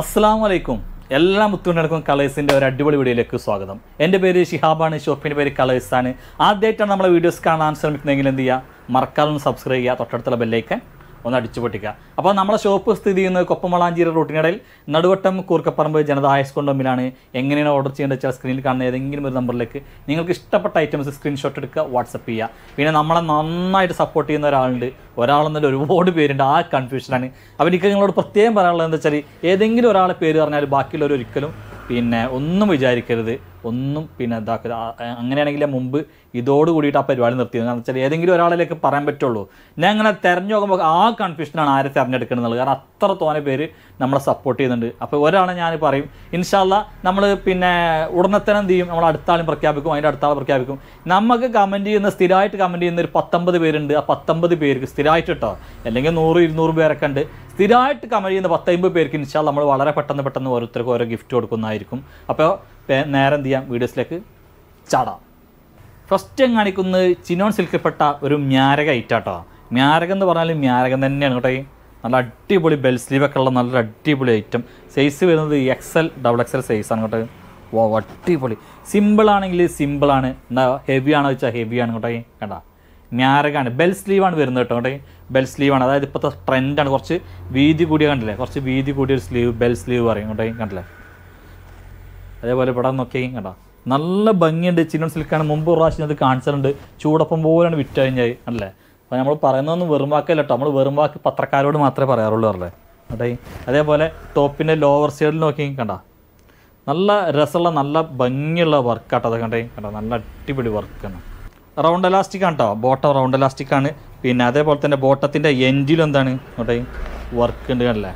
അസ്സാം വലൈക്കും എല്ലാ മുത്തുകൊണ്ടിടക്കും കളേഴ്സിൻ്റെ ഒരു അടിപൊളി വീഡിയോയിലേക്ക് സ്വാഗതം എൻ്റെ പേര് ഷിഹാബാണ് ഷോപ്പിൻ്റെ പേര് കളേഴ്സാണ് ആദ്യമായിട്ടാണ് നമ്മളെ വീഡിയോസ് കാണാൻ ശ്രമിക്കുന്നതെങ്കിൽ എന്ത് ചെയ്യുക മറക്കാതെ സബ്സ്ക്രൈബ് ചെയ്യുക തൊട്ടടുത്തുള്ള ബെല്ലൈക്കൻ ഒന്ന് അടിച്ചു പൊട്ടിക്കുക അപ്പോൾ നമ്മുടെ ഷോപ്പ് സ്ഥിതി ചെയ്യുന്നത് കൊപ്പമളാഞ്ചീര റൂട്ടിനിടയിൽ നടുവട്ടം കൂർക്കപ്പറമ്പ് ജനത ഹൈസ്കൂൾ മുമ്പിലാണ് എങ്ങനെയാണ് ഓർഡർ ചെയ്യേണ്ടത് വെച്ചാൽ സ്ക്രീനിൽ കാണുന്ന ഏതെങ്കിലും ഒരു നമ്പറിലേക്ക് നിങ്ങൾക്ക് ഇഷ്ടപ്പെട്ട ഐറ്റംസ് സ്ക്രീൻഷോട്ട് എടുക്കുക വാട്സപ്പ് ചെയ്യുക പിന്നെ നമ്മളെ നന്നായിട്ട് സപ്പോർട്ട് ചെയ്യുന്ന ഒരാളുണ്ട് ഒരാളെന്നല്ല ഒരുപാട് പേരുണ്ട് ആ കൺഫ്യൂഷനാണ് അപ്പോൾ എനിക്ക് നിങ്ങളോട് പ്രത്യേകം പറയാനുള്ളത് എന്താ വെച്ചാൽ ഏതെങ്കിലും ഒരാളെ പേര് പറഞ്ഞാൽ ബാക്കിയുള്ളവർ ഒരിക്കലും പിന്നെ ഒന്നും വിചാരിക്കരുത് ഒന്നും പിന്നെ ഇതാക്കുക അങ്ങനെയാണെങ്കിൽ മുമ്പ് ഇതോട് കൂടിയിട്ട് ആ പരിപാടി നിർത്തിയത് കാരണം വെച്ചാൽ ഏതെങ്കിലും ഒരാളിലേക്ക് പറയാൻ പറ്റുള്ളൂ ഞാൻ അങ്ങനെ തെരഞ്ഞു നോക്കുമ്പോൾ ആ കൺഫ്യൂഷനാണ് ആരെ തിരഞ്ഞെടുക്കുന്നത് കാരണം അത്ര തോനെ പേര് നമ്മളെ സപ്പോർട്ട് ചെയ്യുന്നുണ്ട് അപ്പോൾ ഒരാളെ ഞാൻ പറയും ഇൻഷാല്ല നമ്മൾ പിന്നെ ഉടനെത്തന്നെ എന്ത് ചെയ്യും നമ്മൾ അടുത്ത ആളും പ്രഖ്യാപിക്കും അതിൻ്റെ അടുത്ത പ്രഖ്യാപിക്കും നമുക്ക് കമൻറ്റ് ചെയ്യുന്ന സ്ഥിരമായിട്ട് കമൻറ്റ് ചെയ്യുന്ന ഒരു പത്തൊമ്പത് പേരുണ്ട് ആ പത്തൊമ്പത് പേർക്ക് സ്ഥിരമായിട്ട് കേട്ടോ അല്ലെങ്കിൽ നൂറ് ഇരുന്നൂറ് പേരൊക്കെ ഉണ്ട് സ്ഥിരമായിട്ട് കമൻറ്റ് ചെയ്യുന്ന പത്തമ്പത് പേർക്ക് ഇൻഷാല്ല നമ്മൾ വളരെ പെട്ടെന്ന് പെട്ടെന്ന് ഓരോരുത്തർക്കും ഓരോ ഗിഫ്റ്റ് കൊടുക്കുന്നതായിരിക്കും അപ്പോൾ നേരെ എന്ത് ചെയ്യാം വീഡിയോസിലേക്ക് ചാടാം ഫസ്റ്റ് കാണിക്കുന്നത് ചിനോൺ സിൽക്കിൽപ്പെട്ട ഒരു മ്യാരക ഐറ്റാട്ടോ മ്യാരകം എന്ന് പറഞ്ഞാൽ മ്യാരകം തന്നെയാണ് കേട്ടോ നല്ല അടിപൊളി ബെൽ സ്ലീവൊക്കെ ഉള്ള നല്ലൊരു അടിപൊളി ഐറ്റം സൈസ് വരുന്നത് എക്സൽ ഡബിൾ എക്സൽ സൈസാണ് കേട്ടോ ഓ അടിപൊളി സിമ്പിളാണെങ്കിൽ സിമ്പിളാണ് എന്താ ഹെവി ആണോ വെച്ചാൽ ഹെവി ആണ് കേട്ടോ കേട്ടോ മ്യാരകാണ് ബെൽ സ്ലീവാണ് വരുന്നത് കേട്ടോ കേട്ടോ ബെൽ സ്ലീവാണ് അതായത് ഇപ്പോഴത്തെ ട്രെൻഡാണ് കുറച്ച് വീതി കൂടിയ കണ്ടില്ലേ കുറച്ച് വീതി കൂടിയ ഒരു സ്ലീവ് ബെൽ സ്ലീവ് പറയും കേട്ടോ കണ്ടില്ലേ അതേപോലെ ഇവിടെ നോക്കിയും കേട്ടോ നല്ല ഭംഗിയുണ്ട് ചിന്നോൺ സിൽക്കാണ് മുമ്പ് പ്രാവശ്യം അത് കാണിച്ചിട്ടുണ്ട് ചൂടപ്പം പോലെയാണ് വിറ്റഴിഞ്ഞായി അല്ലേ അപ്പോൾ നമ്മൾ പറയുന്നതൊന്നും വെറും വാക്കല്ല കേട്ടോ നമ്മൾ വെറും വാക്ക് പത്രക്കാരോട് മാത്രമേ പറയാറുള്ളൂ അല്ലേ അതെ അതേപോലെ ടോപ്പിൻ്റെ ലോവർ സൈഡിൽ നോക്കി കണ്ടാ നല്ല രസമുള്ള നല്ല ഭംഗിയുള്ള വർക്ക് കേട്ടോ അത് കണ്ടേ കേട്ടോ നല്ല അടിപൊളി വർക്കാണ് റൗണ്ട് എലാസ്റ്റിക് ആണ് കേട്ടോ ബോട്ടം റൗണ്ട് എലാസ്റ്റിക് ആണ് പിന്നെ അതേപോലെ തന്നെ ബോട്ടത്തിൻ്റെ എൻജിലും എന്താണ് കേട്ടോ വർക്ക് ഉണ്ട് കണ്ടല്ലേ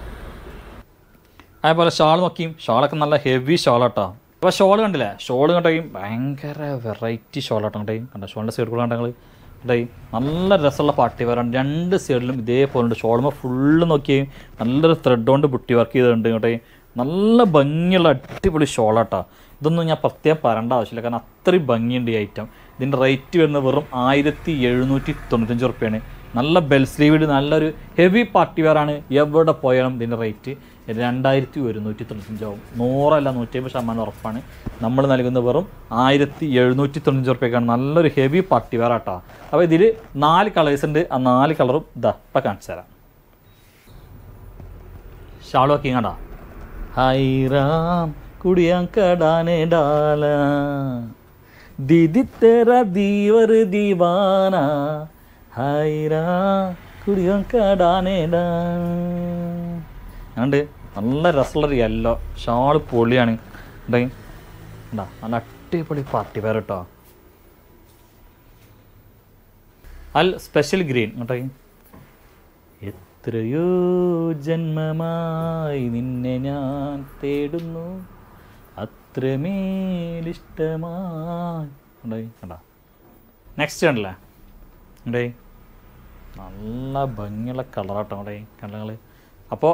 അതേപോലെ ഷാൾ നോക്കിയും ഷാളൊക്കെ നല്ല ഹെവി ഷാളാട്ടോ അപ്പോൾ ഷോൾ കണ്ടില്ലേ ഷോൾ കണ്ടെങ്കിൽ ഭയങ്കര വെറൈറ്റി ഷോളാട്ടോ കണ്ടെങ്കിൽ കണ്ട ഷോളിൻ്റെ സൈഡ് കൂടെ കണ്ടെങ്കിൽ കണ്ടെങ്കിൽ നല്ല രസമുള്ള പാട്ടി വരാണ് രണ്ട് സൈഡിലും ഇതേപോലെ ഉണ്ട് ഷോളുമ്പോൾ ഫുള്ള് നോക്കിയും നല്ലൊരു ത്രെഡ് കൊണ്ട് ബുട്ടി വർക്ക് ചെയ്തിട്ടുണ്ട് കണ്ടെങ്കിൽ നല്ല ഭംഗിയുള്ള അടിപൊളി ഷോളാട്ടോ ഇതൊന്നും ഞാൻ പ്രത്യേകം പറയേണ്ട ആവശ്യമില്ല കാരണം അത്രയും ഭംഗിയുണ്ട് ഈ ഐറ്റം ഇതിൻ്റെ റേറ്റ് വരുന്നത് വെറും ആയിരത്തി എഴുന്നൂറ്റി തൊണ്ണൂറ്റഞ്ച് റുപ്യാണ് നല്ല ബെൽ സ്ലീവിഡ് നല്ലൊരു ഹെവി പാർട്ടി വെയറാണ് എവിടെ പോയാലും ഇതിൻ്റെ റേറ്റ് രണ്ടായിരത്തി ഒരുന്നൂറ്റി തൊണ്ണൂറ്റഞ്ചാവും നൂറല്ല നൂറ്റമ്പത് ശതമാനം ഉറപ്പാണ് നമ്മൾ നൽകുന്ന വെറും ആയിരത്തി എഴുന്നൂറ്റി തൊണ്ണൂറ്റഞ്ച് റുപ്യക്കാണ് നല്ലൊരു ഹെവി പാർട്ടി വെയർ ആട്ടോ അപ്പോൾ ഇതിൽ നാല് കളേഴ്സ് ഉണ്ട് ആ നാല് കളറും ഇതാ ഇപ്പം കാണിച്ചു തരാം ഷാളോ കിങ്ങടാ ഹൈ റാം കുടിയാൻ കടാനെ ഡാല ദിദി തെറ ദീവർ ദീവാനാ ഹായിരാ കുടികം നല്ല രസമുള്ള യെല്ലോ ഷാൾ പൊളിയാണ് ഉണ്ടാ നല്ല അടിപൊളി പാർട്ടി പേര് കേട്ടോ അൽ സ്പെഷ്യൽ ഗ്രീൻ കേട്ടോ എത്രയോ ജന്മമായി നിന്നെ ഞാൻ തേടുന്നു അത്രമേലിഷ്ടമായി കണ്ടോ നെക്സ്റ്റ് കണ്ടല്ലേ ഇടേ നല്ല ഭംഗിയുള്ള കളറാട്ടോ അവിടെ കളറുകൾ അപ്പോൾ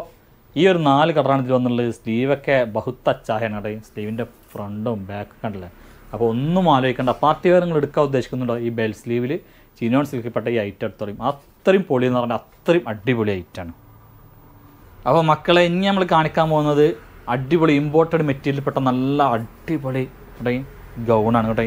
ഈ ഒരു നാല് കളറാണ് ഇതിൽ വന്നുള്ളത് സ്ലീവൊക്കെ ബഹുത്ത് അച്ചാഹയാണ് അവിടെ സ്ലീവിൻ്റെ ഫ്രണ്ടും ബാക്കും കണ്ടില്ലേ അപ്പോൾ ഒന്നും ആലോചിക്കേണ്ട പാർട്ടി വേറെ നിങ്ങൾ എടുക്കാൻ ഉദ്ദേശിക്കുന്നുണ്ടോ ഈ ബെൽ സ്ലീവിൽ ചിനോൺ സിൽക്കിൽപ്പെട്ട ഈ ഐറ്റം എടുത്തോളയും അത്രയും പൊളി എന്ന് പറഞ്ഞാൽ അത്രയും അടിപൊളി ഐറ്റാണ് അപ്പോൾ മക്കളെ ഇനി നമ്മൾ കാണിക്കാൻ പോകുന്നത് അടിപൊളി ഇമ്പോർട്ടഡ് പെട്ട നല്ല അടിപൊളി ഇടയും ഗൗണാണ് കേട്ടോ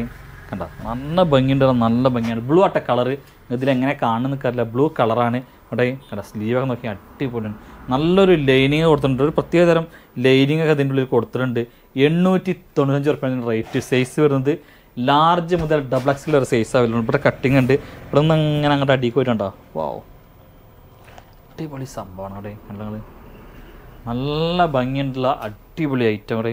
കണ്ട നല്ല ഭംഗിയുണ്ട് നല്ല ഭംഗിയാണ് ബ്ലൂ ആട്ട കളറ് ഇതിലെങ്ങനെ കാണുന്ന കറില്ല ബ്ലൂ കളറാണ് ഇവിടെ കട സ്ലീവൊക്കെ നോക്കി അടിപൊളിയാണ് നല്ലൊരു ലൈനിങ് കൊടുത്തിട്ടുണ്ട് ഒരു പ്രത്യേക തരം ലൈനിങ് ഒക്കെ അതിൻ്റെ ഉള്ളിൽ കൊടുത്തിട്ടുണ്ട് എണ്ണൂറ്റി തൊണ്ണൂറ്റഞ്ച് റുപ്യാണ് റേറ്റ് സൈസ് വരുന്നത് ലാർജ് മുതൽ ഡബിൾ എക്സിൽ ഒരു സൈസ് ആവില്ല ഇവിടെ കട്ടിങ് ഉണ്ട് ഇവിടെ നിന്ന് ഇങ്ങനെ അങ്ങോട്ട് അടിക്ക് പോയിട്ടുണ്ടോ വാവ് അടിപൊളി സംഭവമാണ് അവിടെ നല്ല നല്ല ഭംഗിയുള്ള അടിപൊളി ഐറ്റം അവിടെ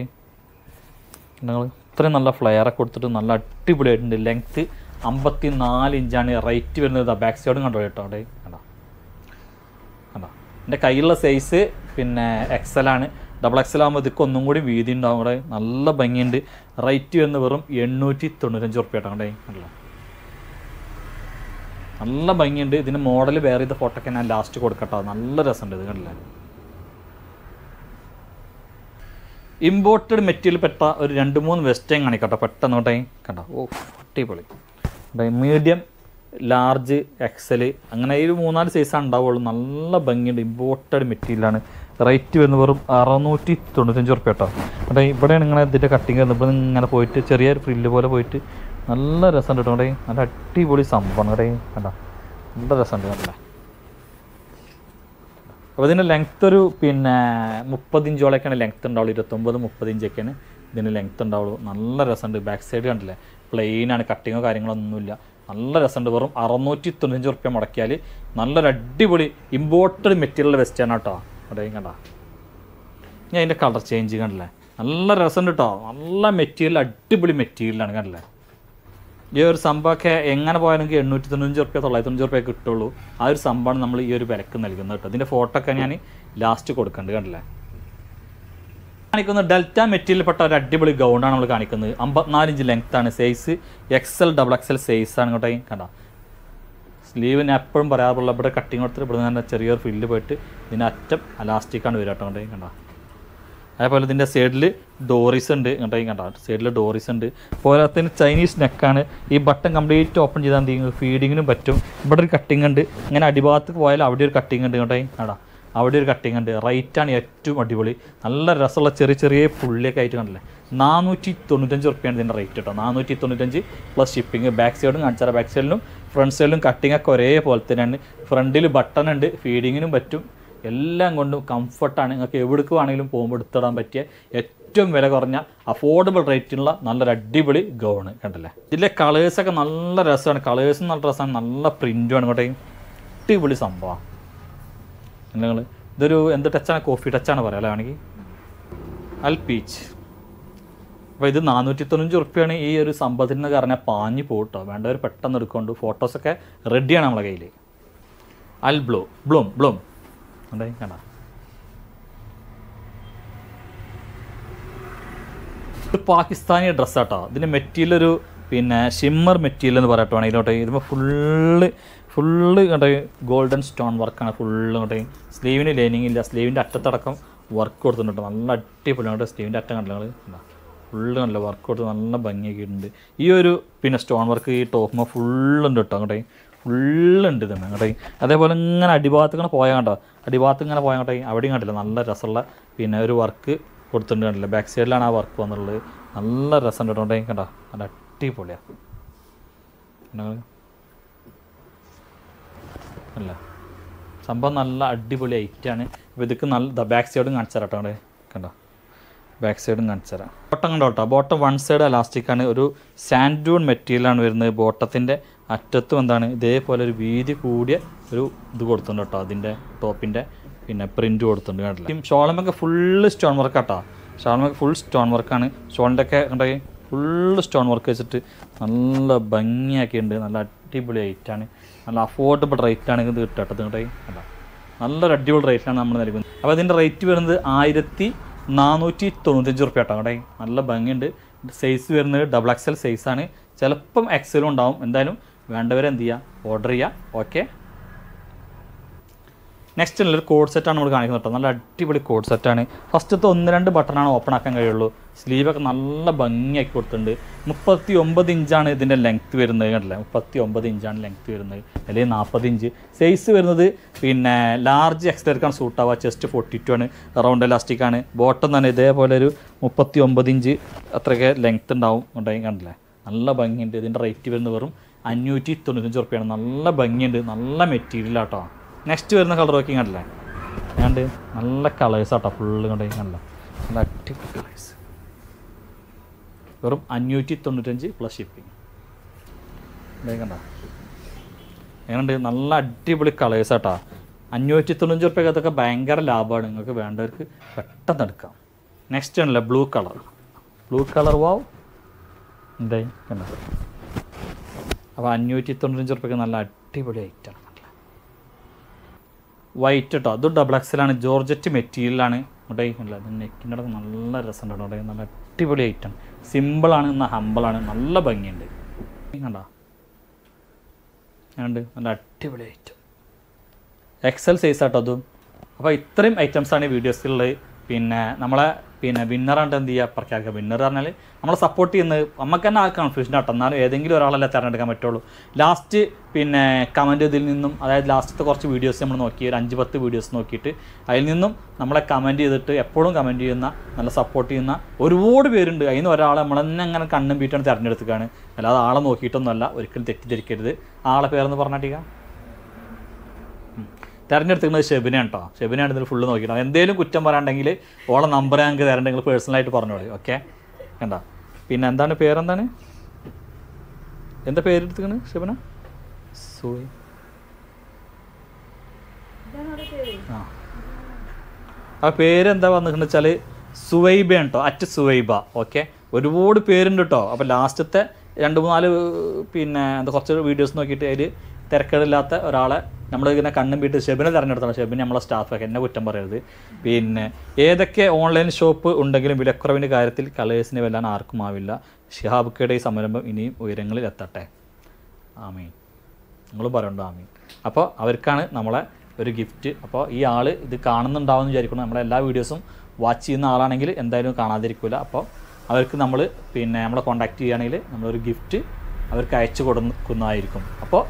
ഇത്രയും നല്ല ഫ്ലെയറൊക്കെ കൊടുത്തിട്ട് നല്ല അടിപൊളിയായിട്ടുണ്ട് ലെങ്ത്ത് അമ്പത്തി നാല് ഇഞ്ചാണ് റേറ്റ് വരുന്നത് ബാക്ക് സൈഡും കണ്ടോ കേട്ടോ അവിടെ കണ്ടോ കണ്ടോ എൻ്റെ കയ്യിലുള്ള സൈസ് പിന്നെ എക്സലാണ് ഡബിൾ എക്സൽ ആകുമ്പോൾ ഇതൊക്കെ ഒന്നും കൂടി വീതി ഉണ്ടാവും അവിടെ നല്ല ഭംഗിയുണ്ട് റേറ്റ് വരുന്നത് വെറും എണ്ണൂറ്റി തൊണ്ണൂറ്റഞ്ച് ഉറുപ്പ്യ കേട്ടോ അവിടെ അല്ല നല്ല ഭംഗിയുണ്ട് ഇതിൻ്റെ മോഡൽ വേറെ ചെയ്ത ഫോട്ടോ ഒക്കെ ഞാൻ ലാസ്റ്റ് കൊടുക്കട്ടോ നല്ല രസമുണ്ട് ഇത് കണ്ടില്ല ഇമ്പോർട്ടഡ് മെറ്റീരിയൽ പെട്ട ഒരു രണ്ട് മൂന്ന് വെസ്റ്റേൺ കാണിക്കട്ടോ പെട്ടെന്ന് കേട്ടോ കണ്ടോ ഓ പൊട്ടി പൊളി മീഡിയം ലാർജ് എക്സൽ അങ്ങനെ ഒരു മൂന്നാല് സൈസാണ് ഉണ്ടാവുള്ളൂ നല്ല ഭംഗിയുണ്ട് ഇമ്പോർട്ടഡ് മെറ്റീരിയലാണ് റേറ്റ് വരുന്ന വെറും അറുന്നൂറ്റി തൊണ്ണൂറ്റഞ്ച് ഉറുപ്പ്യ കേട്ടോ അവിടെ ഇവിടെയാണ് ഇങ്ങനെ ഇതിൻ്റെ കട്ടിങ് വരുന്നത് ഇവിടെ ഇങ്ങനെ പോയിട്ട് ചെറിയൊരു ഫ്രില്ല് പോലെ പോയിട്ട് നല്ല രസമുണ്ട് കേട്ടോ അവിടെ നല്ല അടിപൊളി സംഭവമാണ് അവിടെ കേട്ടോ നല്ല രസമുണ്ട് നല്ല അപ്പോൾ ഇതിൻ്റെ ലെങ്ത്ത് ഒരു പിന്നെ മുപ്പതിഞ്ചോളൊക്കെയാണ് ലെങ്ത്ത് ഉണ്ടാവുള്ളൂ ഇരുപത്തൊമ്പത് മുപ്പതിഞ്ചൊക്കെയാണ് ഇതിന് ലെങ്ത്ത് ഉണ്ടാവുള്ളൂ നല്ല രസമുണ്ട് ബാക്ക് സൈഡ് കണ്ടില്ലേ പ്ലെയിൻ ആണ് കട്ടിങ്ങോ കാര്യങ്ങളൊന്നുമില്ല നല്ല രസമുണ്ട് വെറും അറുന്നൂറ്റി തൊണ്ണൂറ്റഞ്ച് റുപ്യ മുടക്കിയാൽ നല്ലൊരു അടിപൊളി ഇമ്പോർട്ടഡ് മെറ്റീരിയൽ വെസ്റ്റേൺ കേട്ടോ അവിടെയും കണ്ട ഞാൻ അതിൻ്റെ കളർ ചേഞ്ച് കണ്ടല്ലേ നല്ല രസമുണ്ട് കേട്ടോ നല്ല മെറ്റീരിയൽ അടിപൊളി മെറ്റീരിയലാണ് കണ്ടല്ലേ ഈ ഒരു സംഭവമൊക്കെ എങ്ങനെ പോയാലെങ്കിൽ എണ്ണൂറ്റി തൊണ്ണൂറ്റഞ്ച് റുപ്യ തൊള്ളായിരത്തി തൊണ്ണൂറ് റുപ്യ കിട്ടുള്ളൂ ആ ഒരു സംഭവമാണ് നമ്മൾ ഈ ഒരു വിലക്ക് നൽകുന്നത് കേട്ടോ ഇതിൻ്റെ ഫോട്ടോ ഒക്കെ ഞാൻ ലാസ്റ്റ് കൊടുക്കേണ്ടത് കണ്ടല്ലേ കാണിക്കുന്നത് ഡെൽറ്റ മെറ്റീരിയൽപ്പെട്ട ഒരു അടിപൊളി ഗൗണാണ് നമ്മൾ കാണിക്കുന്നത് ലെങ്ത് ലെങ്ത്താണ് സൈസ് എക്സൽ ഡബിൾ എക്സൽ സൈസാണ് കേട്ടോ കണ്ട സ്ലീവിന് എപ്പോഴും പറയാറുള്ള ഇവിടെ കട്ടിങ് കൊടുത്തിട്ട് ഇവിടെ നിന്ന് ചെറിയൊരു ഫില്ല് പോയിട്ട് ഇതിന് അറ്റം അലാസ്റ്റിക്കാണ് വരിക കേട്ടോ ഇങ്ങോട്ടേ കണ്ട അതേപോലെ ഇതിൻ്റെ സൈഡിൽ ഡോറീസ് ഉണ്ട് കേട്ടോ കണ്ട സൈഡിൽ ഡോറീസ് ഉണ്ട് പോലെ തന്നെ ചൈനീസ് നെക്കാണ് ഈ ബട്ടൺ കംപ്ലീറ്റ് ഓപ്പൺ ചെയ്താൽ എന്ത് ഫീഡിങ്ങിനും പറ്റും ഇവിടെ ഒരു കട്ടിങ് ഉണ്ട് ഇങ്ങനെ അടിഭാഗത്ത് പോയാൽ അവിടെ ഒരു കട്ടിങ് ഉണ്ട് കേട്ടോ കണ്ടാ അവിടെ ഒരു കട്ടിങ് ഉണ്ട് റൈറ്റാണ് ഏറ്റവും അടിപൊളി നല്ല രസമുള്ള ചെറിയ ചെറിയ പുള്ളിയൊക്കെ ആയിട്ട് കണ്ടില്ലേ നാനൂറ്റി തൊണ്ണൂറ്റഞ്ച് റുപ്യാണ് ഇതിൻ്റെ റേറ്റ് കേട്ടോ നാനൂറ്റി തൊണ്ണൂറ്റഞ്ച് പ്ലസ് ഷിപ്പിംഗ് ബാക്ക് സൈഡും കാണിച്ചാൽ ബാക്ക് സൈഡിലും ഫ്രണ്ട് സൈഡിലും കട്ടിങ്ങൊക്കെ ഒരേപോലെ തന്നെയാണ് ഫ്രണ്ടിൽ ബട്ടൺ ഉണ്ട് ഫീഡിങ്ങിനും പറ്റും എല്ലാം കൊണ്ടും കംഫർട്ടാണ് നിങ്ങൾക്ക് എവിടേക്ക് വേണമെങ്കിലും പോകുമ്പോൾ എടുത്തിടാൻ പറ്റിയ ഏറ്റവും വില കുറഞ്ഞ അഫോർഡബിൾ റേറ്റിനുള്ള നല്ലൊരു അടിപൊളി ഗൗണ് കണ്ടല്ലേ ഇതിലെ കളേഴ്സൊക്കെ നല്ല രസമാണ് കളേഴ്സും നല്ല രസമാണ് നല്ല പ്രിൻറ്റുമാണ് കേട്ടോ അടിപൊളി സംഭവമാണ് നിങ്ങൾ ഇതൊരു എന്ത് ടച്ചാണ് കോഫി ടച്ചാണ് പറയുക അല്ലേ വേണമെങ്കിൽ അൽപീച്ച് അപ്പോൾ ഇത് നാനൂറ്റി തൊണ്ണൂറ്റി ഉറുപ്പ്യാണ് ഈ ഒരു സംഭവത്തിൽ നിന്ന് പറഞ്ഞാൽ പാഞ്ഞു പോട്ടോ വേണ്ടവർ പെട്ടെന്ന് എടുക്കൊണ്ട് ഫോട്ടോസൊക്കെ റെഡിയാണ് നമ്മളെ കയ്യിൽ അൽ ബ്ലൂ ബ്ലൂം ബ്ലൂം അതെ കണ്ട പാകിസ്ഥാനി ഡ്രസ്സാട്ടോ ഇതിൻ്റെ മെറ്റീരിയൽ ഒരു പിന്നെ ഷിമ്മർ മെറ്റീരിയൽ എന്ന് പറയട്ടുവാണ് ഇതിലോട്ടെ ഇതിപ്പോൾ ഫുള്ള് ഫുള്ള് കണ്ടേ ഗോൾഡൻ സ്റ്റോൺ വർക്കാണ് ഫുള്ള് കണ്ടേ സ്ലീവിന് ലൈനിങ് ഇല്ല സ്ലീവിൻ്റെ അറ്റത്തടക്കം വർക്ക് കൊടുത്തിട്ടുണ്ട് നല്ല അടിപൊളി കേട്ടോ സ്ലീവിൻ്റെ അറ്റം കണ്ടില്ല നിങ്ങൾ ഫുള്ള് നല്ല വർക്ക് കൊടുത്ത് നല്ല ഭംഗിയാക്കിയിട്ടുണ്ട് ഈ ഒരു പിന്നെ സ്റ്റോൺ വർക്ക് ഈ ഫുള്ള് ഉണ്ട് കേട്ടോ അങ്ങോട്ടേ ഉണ്ട് ഇത് അങ്ങോട്ടേ അതേപോലെ ഇങ്ങനെ അടിഭാഗത്ത് ഇങ്ങനെ പോയാൽ കണ്ടോ അടിഭാഗത്ത് ഇങ്ങനെ പോയാൽ കണ്ടെങ്കിൽ അവിടെയും കണ്ടില്ല നല്ല രസമുള്ള പിന്നെ ഒരു വർക്ക് കൊടുത്തിട്ടുണ്ട് കണ്ടില്ല ബാക്ക് സൈഡിലാണ് ആ വർക്ക് വന്നുള്ളത് നല്ല രസം കേട്ടോ കണ്ടോ നല്ല അടിപൊളിയാണ് അല്ല സംഭവം നല്ല അടിപൊളി ഐറ്റാണ് ഇപ്പോൾ ഇതൊക്കെ നല്ല ബാക്ക് സൈഡും കാണിച്ചു തരാം കേട്ടോ കണ്ടോ ബാക്ക് സൈഡും കാണിച്ചു തരാം ബോട്ടം കണ്ടോ കേട്ടോ ബോട്ടം വൺ സൈഡ് അലാസ്റ്റിക്കാണ് ഒരു സാൻഡ് മെറ്റീരിയലാണ് വരുന്നത് ബോട്ടത്തിൻ്റെ അറ്റത്തും എന്താണ് ഇതേപോലെ ഒരു വീതി കൂടിയ ഒരു ഇത് കൊടുത്തിട്ടുണ്ട് കേട്ടോ അതിൻ്റെ ടോപ്പിൻ്റെ പിന്നെ പ്രിൻറ്റ് കൊടുത്തിട്ടുണ്ട് കണ്ടില്ല ഷോളമൊക്കെ ഫുള്ള് സ്റ്റോൺ വർക്കാട്ടോ ഷോളമൊക്കെ ഫുൾ സ്റ്റോൺ വർക്കാണ് ഷോളിൻ്റെ ഒക്കെ കണ്ടേ ഫുള്ള് സ്റ്റോൺ വർക്ക് വെച്ചിട്ട് നല്ല ഭംഗിയാക്കിയുണ്ട് നല്ല അടിപൊളി റേറ്റാണ് നല്ല അഫോർഡബിൾ റേറ്റാണ് ഇത് കിട്ടുക നിങ്ങളുടെ അല്ല നല്ലൊരു അടിപൊളി ആണ് നമ്മൾ നൽകുന്നത് അപ്പോൾ ഇതിൻ്റെ റേറ്റ് വരുന്നത് ആയിരത്തി നാനൂറ്റി തൊണ്ണൂറ്റഞ്ച് റുപ്യ കേട്ടോ അവിടെ നല്ല ഭംഗിയുണ്ട് സൈസ് വരുന്നത് ഡബിൾ എക്സൽ സൈസാണ് ചിലപ്പം എക്സലും ഉണ്ടാവും എന്തായാലും വേണ്ടവരെ ചെയ്യുക ഓർഡർ ചെയ്യുക ഓക്കെ നെക്സ്റ്റ് ഉള്ളൊരു കോഡ് സെറ്റാണ് നമ്മൾ കാണിക്കുന്നത് കേട്ടോ നല്ല അടിപൊളി കോഡ് സെറ്റാണ് ഫസ്റ്റത്തെ ഒന്ന് രണ്ട് ബട്ടണാണ് ഓപ്പൺ ആക്കാൻ കഴിയുള്ളൂ സ്ലീവൊക്കെ നല്ല ഭംഗിയാക്കി കൊടുത്തിട്ടുണ്ട് മുപ്പത്തി ഒമ്പത് ഇഞ്ചാണ് ഇതിൻ്റെ ലെങ്ത്ത് വരുന്നത് കണ്ടില്ലേ മുപ്പത്തി ഒമ്പത് ഇഞ്ചാണ് ലെങ്ത്ത് വരുന്നത് അല്ലെങ്കിൽ നാൽപ്പത് ഇഞ്ച് സൈസ് വരുന്നത് പിന്നെ ലാർജ് എക്സ്റ്റർക്കാണ് സൂട്ടാവുക ചെസ്റ്റ് ഫോർട്ടി ടു ആണ് റൗണ്ട് ഇലാസ്റ്റിക്കാണ് ബോട്ടം തന്നെ ഇതേപോലെ ഒരു മുപ്പത്തി ഒമ്പത് ഇഞ്ച് അത്രയൊക്കെ ലെങ്ത്ത് ഉണ്ടാവും ഉണ്ടായി കണ്ടില്ലേ നല്ല ഭംഗിയുണ്ട് ഇതിൻ്റെ റേറ്റ് വരുന്നത് വെറും അഞ്ഞൂറ്റി തൊണ്ണൂറ്റഞ്ച് റുപ്യാണ് നല്ല ഭംഗിയുണ്ട് നല്ല മെറ്റീരിയലാട്ടോ നെക്സ്റ്റ് വരുന്ന കളർ നോക്കി കണ്ടില്ലേ ഞാണ്ട് നല്ല കളേഴ്സ് ആട്ടോ ഫുള്ള് കണ്ടേ കണ്ടില്ല നല്ല അടിപൊളി കളേഴ്സ് വെറും അഞ്ഞൂറ്റി തൊണ്ണൂറ്റഞ്ച് പ്ലസ് ഷിപ്പിംഗ് കണ്ട എങ്ങനെയുണ്ട് നല്ല അടിപൊളി കളേഴ്സ് ആട്ടോ അഞ്ഞൂറ്റി തൊണ്ണൂറ്റഞ്ച് റുപ്യക്ക് അതൊക്കെ ഭയങ്കര ലാഭമാണ് നിങ്ങൾക്ക് വേണ്ടവർക്ക് പെട്ടെന്ന് എടുക്കാം നെക്സ്റ്റ് ആണല്ലേ blue colour blue colour wow എന്തായി കണ്ടത് അപ്പോൾ അഞ്ഞൂറ്റി തൊണ്ണൂറ്റഞ്ച് റുപ്യക്ക് നല്ല അടിപൊളി ഐറ്റം വൈറ്റ് കേട്ടോ അതും ഡബിൾ എക്സലാണ് ജോർജറ്റ് മെറ്റീരിയലാണ് ഇവിടെ ഉള്ളത് നെക്കിൻ്റെ അടക്കം നല്ല രസമുണ്ട് ഇവിടെ നല്ല അടിപൊളി ഐറ്റം സിമ്പിളാണ് എന്നാൽ ഹമ്പിളാണ് നല്ല ഭംഗിയുണ്ട് കണ്ട ഉണ്ട് നല്ല അടിപൊളി ഐറ്റം എക്സൽ സൈസ് ആട്ടോ അതും അപ്പോൾ ഇത്രയും ഐറ്റംസാണ് ഈ വീഡിയോസിലുള്ളത് പിന്നെ നമ്മളെ പിന്നെ വിന്നറാണ്ട് എന്ത് ചെയ്യുക പ്രഖ്യാപിക്കുക വിന്നർ പറഞ്ഞാൽ നമ്മളെ സപ്പോർട്ട് ചെയ്യുന്നത് നമുക്ക് തന്നെ ആ കൺഫ്യൂഷൻ ആട്ടെ എന്നാലും ഏതെങ്കിലും ഒരാളല്ലേ തിരഞ്ഞെടുക്കാൻ പറ്റുള്ളൂ ലാസ്റ്റ് പിന്നെ കമൻ്റ് ഇതിൽ നിന്നും അതായത് ലാസ്റ്റത്തെ കുറച്ച് വീഡിയോസ് നമ്മൾ നോക്കി ഒരു അഞ്ച് പത്ത് വീഡിയോസ് നോക്കിയിട്ട് അതിൽ നിന്നും നമ്മളെ കമൻറ്റ് ചെയ്തിട്ട് എപ്പോഴും കമൻറ്റ് ചെയ്യുന്ന നല്ല സപ്പോർട്ട് ചെയ്യുന്ന ഒരുപാട് പേരുണ്ട് അതിൽ നിന്ന് ഒരാളെ തന്നെ അങ്ങനെ കണ്ണും വീട്ടാണ് തിരഞ്ഞെടുത്തുകയാണ് അല്ലാതെ ആളെ നോക്കിയിട്ടൊന്നുമല്ല ഒരിക്കലും തെറ്റിദ്ധരിക്കരുത് ആളെ പേരെന്ന് പറഞ്ഞാട്ടിക്കാം തിരഞ്ഞെടുത്തിരുന്നത് ഷെബിനാണ് കേട്ടോ ഷെബിനാണ് ഇതിൽ ഫുള്ള് നോക്കിയിട്ട് എന്തെങ്കിലും കുറ്റം പറയാണ്ടെങ്കിൽ ഓളെ നമ്പർ ഞങ്ങൾക്ക് തരണ്ടെങ്കിൽ പേഴ്സണലായിട്ട് പറഞ്ഞോളി ഓക്കെ കണ്ട പിന്നെ എന്താണ് പേരെന്താണ് എന്താ പേരെടുത്തിക്കണ് ഷെബിന സോറി ആ ആ പേരെന്താ വന്നിട്ടുണ്ട് വെച്ചാൽ സുവൈബ കേട്ടോ അറ്റ് സുവൈബ ഓക്കെ ഒരുപാട് പേരുണ്ട് കേട്ടോ അപ്പോൾ ലാസ്റ്റത്തെ രണ്ട് മൂന്നാല് പിന്നെ എന്താ കുറച്ച് വീഡിയോസ് നോക്കിയിട്ട് അതിൽ തിരക്കേടില്ലാത്ത ഒരാളെ നമ്മൾ ഇങ്ങനെ കണ്ണും വീട്ട് ഷെബിനെ തിരഞ്ഞെടുത്തോളാം ഷെബിന് നമ്മളെ സ്റ്റാഫൊക്കെ എന്നെ കുറ്റം പറയരുത് പിന്നെ ഏതൊക്കെ ഓൺലൈൻ ഷോപ്പ് ഉണ്ടെങ്കിലും വിലക്കുറവിൻ്റെ കാര്യത്തിൽ കളേഴ്സിനെ വെല്ലാൻ ആർക്കും ആവില്ല ഷിഹാബുക്കയുടെ ഈ സംരംഭം ഇനിയും ഉയരങ്ങളിൽ എത്തട്ടെ ആമീൻ നിങ്ങൾ പറയണ്ടോ ആമീൻ അപ്പോൾ അവർക്കാണ് നമ്മളെ ഒരു ഗിഫ്റ്റ് അപ്പോൾ ഈ ആൾ ഇത് കാണുന്നുണ്ടാവുമെന്ന് വിചാരിക്കണം നമ്മളെ എല്ലാ വീഡിയോസും വാച്ച് ചെയ്യുന്ന ആളാണെങ്കിൽ എന്തായാലും കാണാതിരിക്കില്ല അപ്പോൾ അവർക്ക് നമ്മൾ പിന്നെ നമ്മളെ കോൺടാക്റ്റ് ചെയ്യുകയാണെങ്കിൽ നമ്മളൊരു ഗിഫ്റ്റ് അവർക്ക് അയച്ചു കൊടുക്കുന്നതായിരിക്കും അപ്പോൾ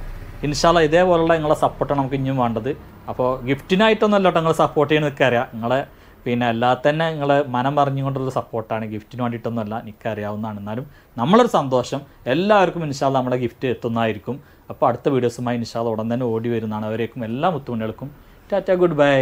ഇൻഷാല്ല ഇതേപോലുള്ള നിങ്ങളെ സപ്പോർട്ടാണ് നമുക്ക് ഇനിയും വേണ്ടത് അപ്പോൾ ഗിഫ്റ്റിനായിട്ടൊന്നും അല്ലോ നിങ്ങൾ സപ്പോർട്ട് ചെയ്യണം നിൽക്കറിയാം നിങ്ങളെ പിന്നെ അല്ലാതെ തന്നെ നിങ്ങൾ മനം പറഞ്ഞുകൊണ്ടുള്ള സപ്പോർട്ടാണ് ഗിഫ്റ്റിന് അല്ല എനിക്കറിയാവുന്നതാണ് എന്നാലും നമ്മളൊരു സന്തോഷം എല്ലാവർക്കും ഇൻഷാല്ല നമ്മളെ ഗിഫ്റ്റ് എത്തുന്നതായിരിക്കും അപ്പോൾ അടുത്ത വീഡിയോസുമായി ഇൻഷാല്ല ഉടൻ തന്നെ ഓടി വരുന്നതാണ് അവരേക്കും എല്ലാ മുത്തുമണികൾക്കും ടാറ്റ ഗുഡ് ബൈ